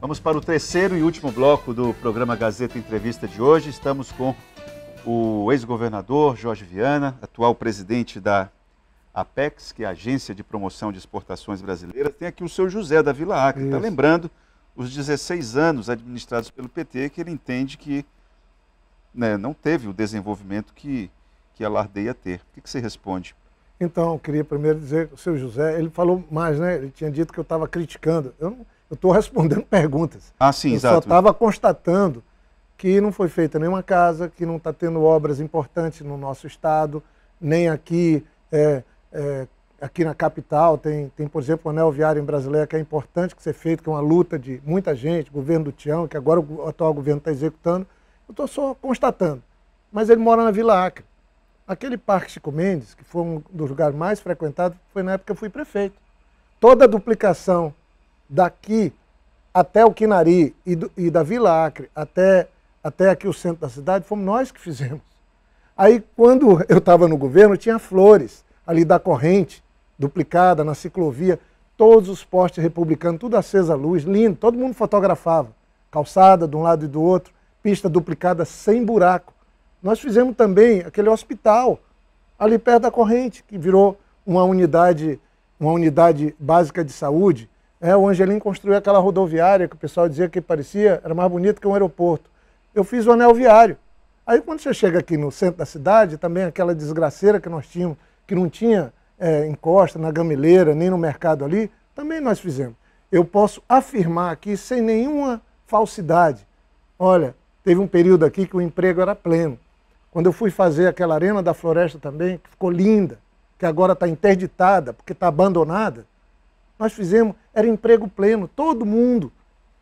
Vamos para o terceiro e último bloco do programa Gazeta Entrevista de hoje. Estamos com o ex-governador Jorge Viana, atual presidente da APEX, que é a Agência de Promoção de Exportações Brasileiras. Tem aqui o seu José da Vila Acre, está lembrando os 16 anos administrados pelo PT, que ele entende que né, não teve o desenvolvimento que, que alardeia ter. O que, que você responde? Então, eu queria primeiro dizer que o seu José, ele falou mais, né? Ele tinha dito que eu estava criticando. Eu não eu estou respondendo perguntas. Ah, sim, eu exato. só estava constatando que não foi feita nenhuma casa, que não está tendo obras importantes no nosso estado, nem aqui, é, é, aqui na capital. Tem, tem, por exemplo, o anel viário em Brasileira, que é importante que ser feito, que é uma luta de muita gente, governo do Tião, que agora o atual governo está executando. Eu estou só constatando. Mas ele mora na Vila Acre. Aquele Parque Chico Mendes, que foi um dos lugares mais frequentados, foi na época que eu fui prefeito. Toda a duplicação daqui até o Quinari e, do, e da Vila Acre até, até aqui o centro da cidade, fomos nós que fizemos. Aí, quando eu estava no governo, tinha flores ali da corrente, duplicada, na ciclovia, todos os postes republicanos, tudo acesa à luz, lindo, todo mundo fotografava. Calçada de um lado e do outro, pista duplicada sem buraco. Nós fizemos também aquele hospital ali perto da corrente, que virou uma unidade, uma unidade básica de saúde, é, o Angelim construiu aquela rodoviária que o pessoal dizia que parecia, era mais bonito que um aeroporto. Eu fiz o anel viário. Aí quando você chega aqui no centro da cidade, também aquela desgraceira que nós tínhamos, que não tinha é, encosta na gameleira, nem no mercado ali, também nós fizemos. Eu posso afirmar aqui sem nenhuma falsidade. Olha, teve um período aqui que o emprego era pleno. Quando eu fui fazer aquela arena da floresta também, que ficou linda, que agora está interditada, porque está abandonada, nós fizemos era emprego pleno, todo mundo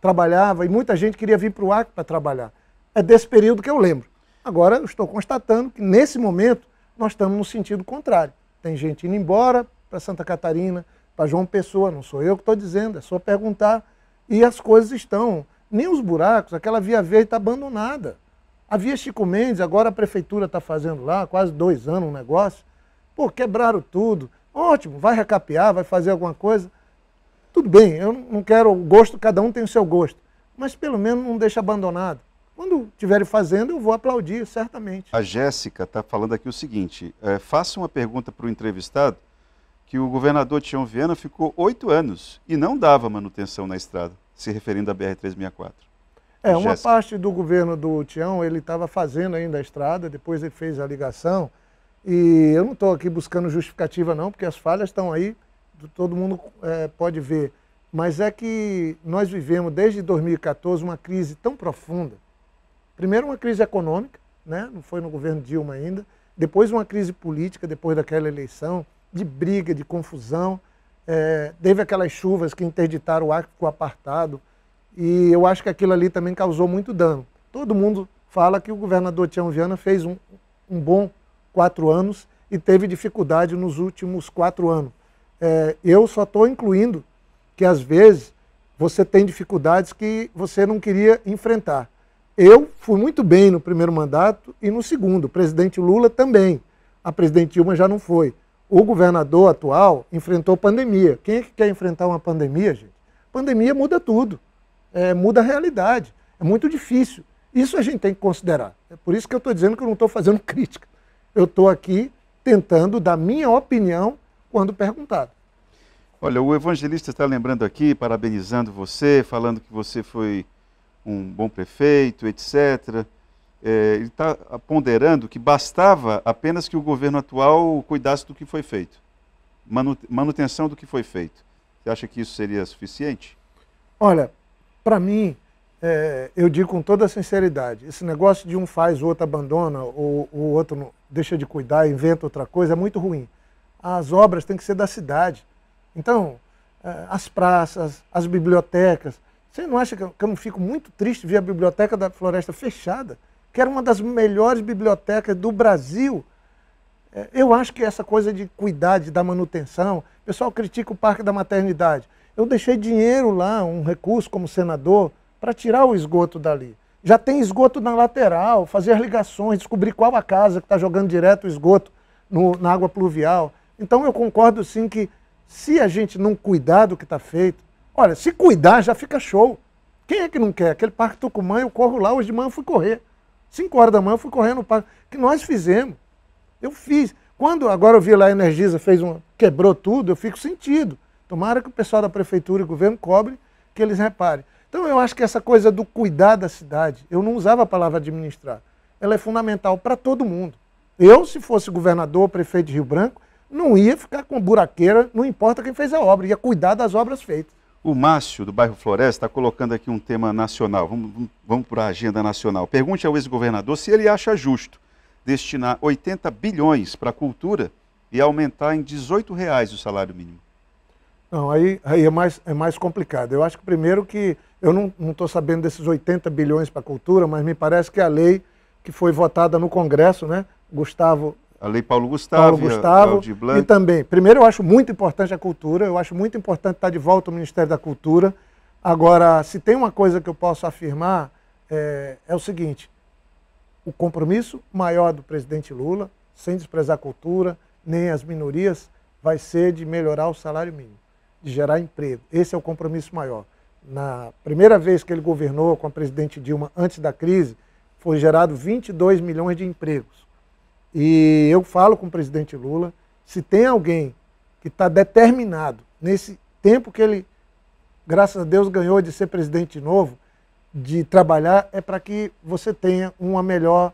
trabalhava e muita gente queria vir para o Acre para trabalhar. É desse período que eu lembro. Agora, eu estou constatando que nesse momento nós estamos no sentido contrário. Tem gente indo embora para Santa Catarina, para João Pessoa, não sou eu que estou dizendo, é só perguntar. E as coisas estão, nem os buracos, aquela via verde está abandonada. A via Chico Mendes, agora a prefeitura está fazendo lá, quase dois anos um negócio. Pô, quebraram tudo. Ótimo, vai recapear, vai fazer alguma coisa. Tudo bem, eu não quero o gosto, cada um tem o seu gosto, mas pelo menos não deixa abandonado. Quando estiverem fazendo, eu vou aplaudir, certamente. A Jéssica está falando aqui o seguinte: é, faça uma pergunta para o entrevistado que o governador Tião Viana ficou oito anos e não dava manutenção na estrada, se referindo à BR-364. É, Jéssica. uma parte do governo do Tião, ele estava fazendo ainda a estrada, depois ele fez a ligação. E eu não estou aqui buscando justificativa, não, porque as falhas estão aí todo mundo é, pode ver, mas é que nós vivemos desde 2014 uma crise tão profunda. Primeiro, uma crise econômica, né? não foi no governo Dilma ainda, depois, uma crise política, depois daquela eleição, de briga, de confusão. É, teve aquelas chuvas que interditaram o ar, ficou apartado, e eu acho que aquilo ali também causou muito dano. Todo mundo fala que o governador Tião Viana fez um, um bom quatro anos e teve dificuldade nos últimos quatro anos é, eu só estou incluindo que às vezes você tem dificuldades que você não queria enfrentar. Eu fui muito bem no primeiro mandato e no segundo. O presidente Lula também. A presidente Dilma já não foi. O governador atual enfrentou pandemia. Quem é que quer enfrentar uma pandemia, gente? Pandemia muda tudo. É, muda a realidade. É muito difícil. Isso a gente tem que considerar. É por isso que eu estou dizendo que eu não estou fazendo crítica. Eu estou aqui tentando dar minha opinião quando perguntado. Olha, o evangelista está lembrando aqui, parabenizando você, falando que você foi um bom prefeito, etc. É, ele está ponderando que bastava apenas que o governo atual cuidasse do que foi feito, manutenção do que foi feito. Você acha que isso seria suficiente? Olha, para mim, é, eu digo com toda sinceridade, esse negócio de um faz, o outro abandona, ou o outro deixa de cuidar, inventa outra coisa, é muito ruim. As obras têm que ser da cidade. Então, é, as praças, as bibliotecas. Você não acha que eu, que eu fico muito triste ver a Biblioteca da Floresta fechada, que era uma das melhores bibliotecas do Brasil? É, eu acho que essa coisa de cuidar, de dar manutenção, o pessoal critica o Parque da Maternidade. Eu deixei dinheiro lá, um recurso como senador, para tirar o esgoto dali. Já tem esgoto na lateral, fazer as ligações, descobrir qual a casa que está jogando direto o esgoto no, na água pluvial. Então eu concordo sim que se a gente não cuidar do que está feito, olha, se cuidar já fica show. Quem é que não quer? Aquele Parque Tucumã, eu corro lá, hoje de manhã eu fui correr. Cinco horas da manhã eu fui correndo no parque. que nós fizemos. Eu fiz. Quando agora eu vi lá a Energisa fez um. quebrou tudo, eu fico sentido. Tomara que o pessoal da prefeitura e governo cobre que eles reparem. Então eu acho que essa coisa do cuidar da cidade, eu não usava a palavra administrar, ela é fundamental para todo mundo. Eu, se fosse governador, prefeito de Rio Branco, não ia ficar com buraqueira, não importa quem fez a obra, ia cuidar das obras feitas. O Márcio, do bairro Floresta, está colocando aqui um tema nacional. Vamos, vamos para a agenda nacional. Pergunte ao ex-governador se ele acha justo destinar 80 bilhões para a cultura e aumentar em 18 reais o salário mínimo. Não, aí, aí é, mais, é mais complicado. Eu acho que primeiro que eu não estou sabendo desses 80 bilhões para a cultura, mas me parece que a lei que foi votada no Congresso, né? Gustavo a Lei Paulo Gustavo, Paulo Gustavo e também, primeiro eu acho muito importante a cultura, eu acho muito importante estar de volta ao Ministério da Cultura. Agora, se tem uma coisa que eu posso afirmar, é, é o seguinte, o compromisso maior do presidente Lula, sem desprezar a cultura, nem as minorias, vai ser de melhorar o salário mínimo, de gerar emprego. Esse é o compromisso maior. Na primeira vez que ele governou com a presidente Dilma, antes da crise, foi gerado 22 milhões de empregos. E eu falo com o presidente Lula, se tem alguém que está determinado nesse tempo que ele, graças a Deus, ganhou de ser presidente novo, de trabalhar, é para que você tenha uma melhor,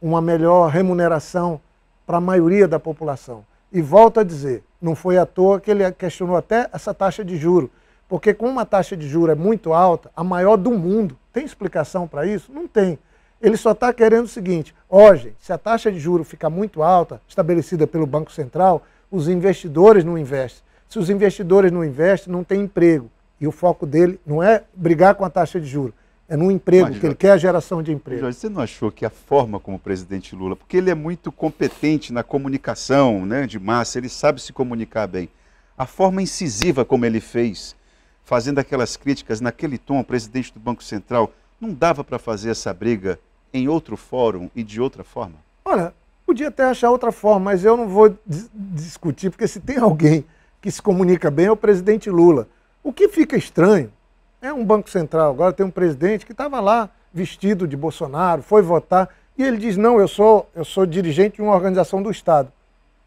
uma melhor remuneração para a maioria da população. E volto a dizer, não foi à toa que ele questionou até essa taxa de juro, porque como a taxa de juro é muito alta, a maior do mundo, tem explicação para isso? Não tem. Ele só está querendo o seguinte: ó, gente, se a taxa de juro ficar muito alta, estabelecida pelo Banco Central, os investidores não investem. Se os investidores não investem, não tem emprego. E o foco dele não é brigar com a taxa de juro, é no emprego, Mas, que ele quer a geração de emprego. Jorge, você não achou que a forma como o presidente Lula, porque ele é muito competente na comunicação né, de massa, ele sabe se comunicar bem, a forma incisiva como ele fez, fazendo aquelas críticas naquele tom ao presidente do Banco Central, não dava para fazer essa briga em outro fórum e de outra forma? Olha, podia até achar outra forma, mas eu não vou dis discutir, porque se tem alguém que se comunica bem é o presidente Lula. O que fica estranho é um Banco Central. Agora tem um presidente que estava lá vestido de Bolsonaro, foi votar, e ele diz: não, eu sou, eu sou dirigente de uma organização do Estado.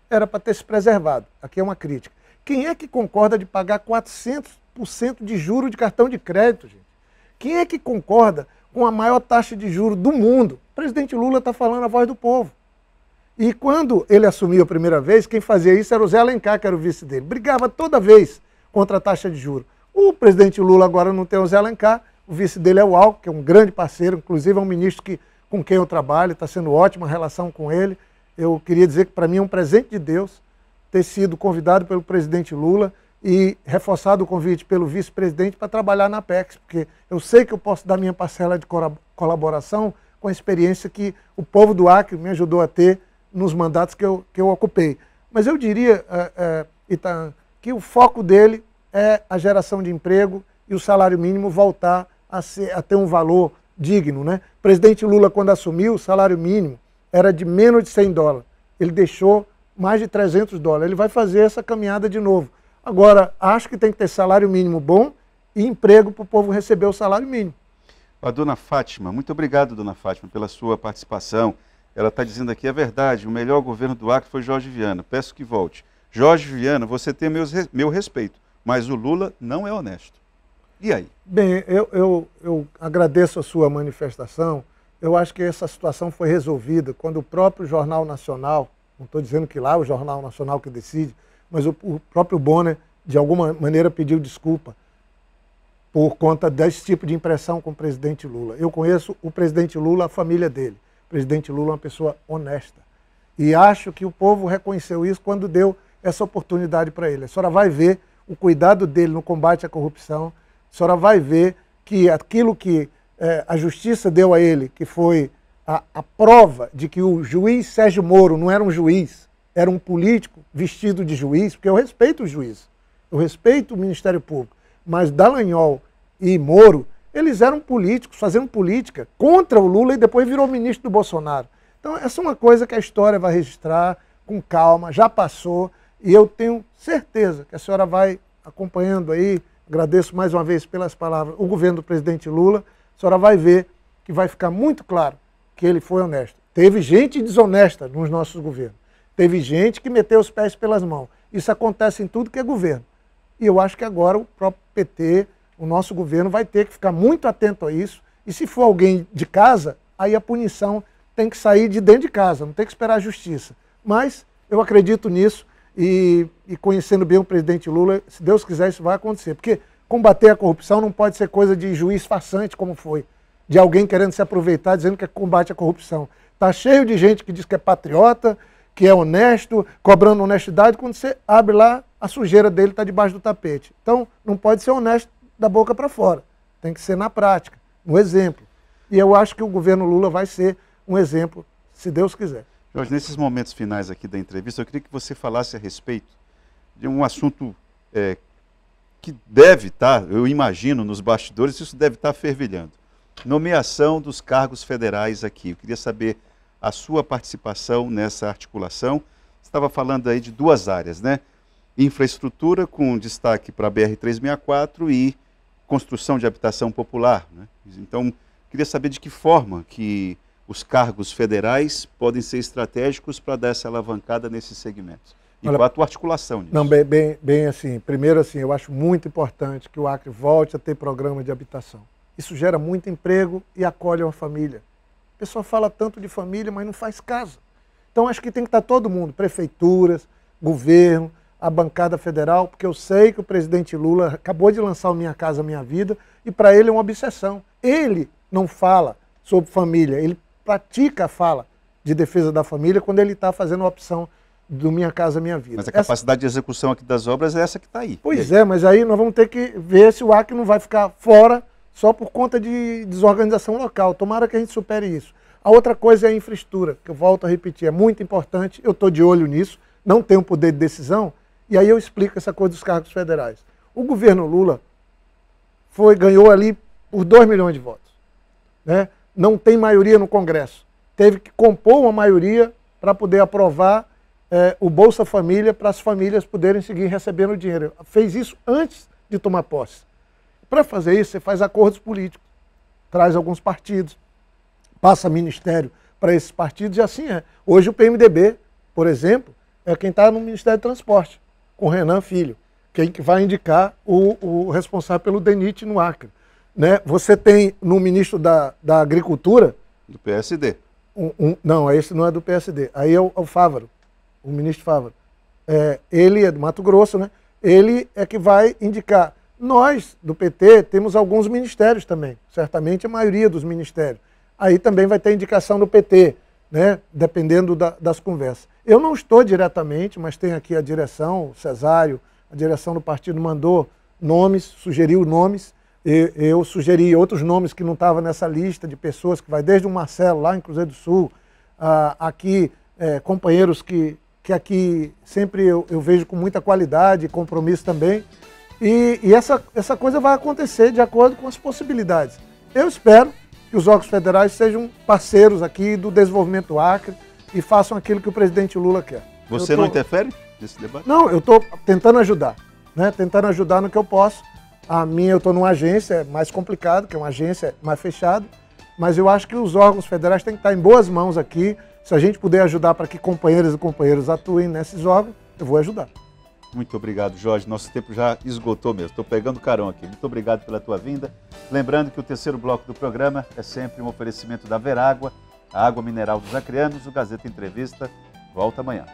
Era para ter se preservado. Aqui é uma crítica. Quem é que concorda de pagar 400% de juro de cartão de crédito, gente? Quem é que concorda? com a maior taxa de juro do mundo. O presidente Lula está falando a voz do povo. E quando ele assumiu a primeira vez, quem fazia isso era o Zé Alencar, que era o vice dele. Brigava toda vez contra a taxa de juro. O presidente Lula agora não tem o Zé Alencar, o vice dele é o Alckmin, que é um grande parceiro, inclusive é um ministro que, com quem eu trabalho, está sendo ótima a relação com ele. Eu queria dizer que para mim é um presente de Deus ter sido convidado pelo presidente Lula e reforçado o convite pelo vice-presidente para trabalhar na PEX, porque eu sei que eu posso dar minha parcela de colaboração com a experiência que o povo do Acre me ajudou a ter nos mandatos que eu, que eu ocupei. Mas eu diria, é, é Itaã, que o foco dele é a geração de emprego e o salário mínimo voltar a, ser, a ter um valor digno. Né? O presidente Lula, quando assumiu, o salário mínimo era de menos de 100 dólares. Ele deixou mais de 300 dólares. Ele vai fazer essa caminhada de novo. Agora, acho que tem que ter salário mínimo bom e emprego para o povo receber o salário mínimo. A dona Fátima, muito obrigado, dona Fátima, pela sua participação. Ela está dizendo aqui, é verdade, o melhor governo do Acre foi Jorge Viana. Peço que volte. Jorge Viana, você tem meus, meu respeito, mas o Lula não é honesto. E aí? Bem, eu, eu, eu agradeço a sua manifestação. Eu acho que essa situação foi resolvida quando o próprio Jornal Nacional, não estou dizendo que lá é o Jornal Nacional que decide, mas o, o próprio Bonner, de alguma maneira, pediu desculpa por conta desse tipo de impressão com o presidente Lula. Eu conheço o presidente Lula, a família dele. O presidente Lula é uma pessoa honesta. E acho que o povo reconheceu isso quando deu essa oportunidade para ele. A senhora vai ver o cuidado dele no combate à corrupção, a senhora vai ver que aquilo que é, a justiça deu a ele, que foi a, a prova de que o juiz Sérgio Moro não era um juiz, era um político vestido de juiz, porque eu respeito o juiz, eu respeito o Ministério Público, mas Dallagnol e Moro, eles eram políticos, fazendo política contra o Lula e depois virou ministro do Bolsonaro. Então, essa é uma coisa que a história vai registrar com calma, já passou, e eu tenho certeza que a senhora vai acompanhando aí, agradeço mais uma vez pelas palavras, o governo do presidente Lula, a senhora vai ver que vai ficar muito claro que ele foi honesto. Teve gente desonesta nos nossos governos Teve gente que meteu os pés pelas mãos. Isso acontece em tudo que é governo. E eu acho que agora o próprio PT, o nosso governo, vai ter que ficar muito atento a isso. E se for alguém de casa, aí a punição tem que sair de dentro de casa, não tem que esperar a justiça. Mas eu acredito nisso e, e conhecendo bem o presidente Lula, se Deus quiser, isso vai acontecer. Porque combater a corrupção não pode ser coisa de juiz farsante, como foi, de alguém querendo se aproveitar dizendo que combate a corrupção. Está cheio de gente que diz que é patriota, que é honesto, cobrando honestidade, quando você abre lá, a sujeira dele está debaixo do tapete. Então, não pode ser honesto da boca para fora. Tem que ser na prática, no exemplo. E eu acho que o governo Lula vai ser um exemplo, se Deus quiser. Jorge, nesses momentos finais aqui da entrevista, eu queria que você falasse a respeito de um assunto é, que deve estar, tá, eu imagino, nos bastidores, isso deve estar tá fervilhando. Nomeação dos cargos federais aqui. Eu queria saber a sua participação nessa articulação. Estava falando aí de duas áreas, né? Infraestrutura, com destaque para a BR-364 e construção de habitação popular. Né? Então, queria saber de que forma que os cargos federais podem ser estratégicos para dar essa alavancada nesses segmentos. E Olha, qual a tua articulação nisso? Não, bem, bem, bem assim, primeiro assim, eu acho muito importante que o Acre volte a ter programa de habitação. Isso gera muito emprego e acolhe uma família pessoa fala tanto de família, mas não faz casa. Então acho que tem que estar todo mundo, prefeituras, governo, a bancada federal, porque eu sei que o presidente Lula acabou de lançar o Minha Casa Minha Vida e para ele é uma obsessão. Ele não fala sobre família, ele pratica a fala de defesa da família quando ele está fazendo a opção do Minha Casa Minha Vida. Mas a capacidade de execução aqui das obras é essa que está aí. Pois é, mas aí nós vamos ter que ver se o Acre não vai ficar fora só por conta de desorganização local. Tomara que a gente supere isso. A outra coisa é a infraestrutura, que eu volto a repetir, é muito importante, eu estou de olho nisso, não tenho poder de decisão, e aí eu explico essa coisa dos cargos federais. O governo Lula foi ganhou ali por 2 milhões de votos. Né? Não tem maioria no Congresso. Teve que compor uma maioria para poder aprovar é, o Bolsa Família, para as famílias poderem seguir recebendo o dinheiro. Fez isso antes de tomar posse. Para fazer isso, você faz acordos políticos, traz alguns partidos, passa ministério para esses partidos e assim é. Hoje o PMDB, por exemplo, é quem está no Ministério do Transporte, com Renan Filho, quem que vai indicar o, o responsável pelo DENIT no Acre. Né? Você tem no ministro da, da Agricultura. Do PSD. Um, um, não, esse não é do PSD. Aí é o, é o Fávaro, o ministro Fávaro. É, ele é do Mato Grosso, né? Ele é que vai indicar nós, do PT, temos alguns ministérios também, certamente a maioria dos ministérios. Aí também vai ter indicação do PT, né? dependendo da, das conversas. Eu não estou diretamente, mas tem aqui a direção, o Cesário, a direção do partido mandou nomes, sugeriu nomes. Eu, eu sugeri outros nomes que não estavam nessa lista de pessoas, que vai desde o Marcelo, lá em Cruzeiro do Sul, a, aqui, é, companheiros que, que aqui sempre eu, eu vejo com muita qualidade e compromisso também. E, e essa, essa coisa vai acontecer de acordo com as possibilidades. Eu espero que os órgãos federais sejam parceiros aqui do desenvolvimento do Acre e façam aquilo que o presidente Lula quer. Você tô... não interfere nesse debate? Não, eu estou tentando ajudar, né? tentando ajudar no que eu posso. A minha, eu estou numa agência, é mais complicado, que é uma agência mais fechada, mas eu acho que os órgãos federais têm que estar em boas mãos aqui. Se a gente puder ajudar para que companheiros e companheiros atuem nesses órgãos, eu vou ajudar. Muito obrigado, Jorge. Nosso tempo já esgotou mesmo. Estou pegando carão aqui. Muito obrigado pela tua vinda. Lembrando que o terceiro bloco do programa é sempre um oferecimento da Verágua, a água mineral dos acreanos. O Gazeta Entrevista volta amanhã.